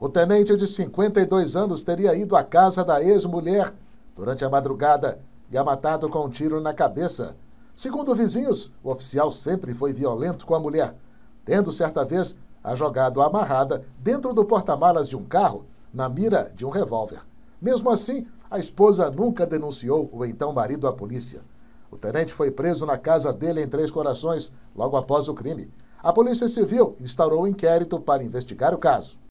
O tenente de 52 anos teria ido à casa da ex-mulher durante a madrugada e a matado com um tiro na cabeça. Segundo vizinhos, o oficial sempre foi violento com a mulher, tendo certa vez a jogado amarrada dentro do porta-malas de um carro na mira de um revólver. Mesmo assim, a esposa nunca denunciou o então marido à polícia. O tenente foi preso na casa dele em Três Corações logo após o crime. A Polícia Civil instaurou um inquérito para investigar o caso.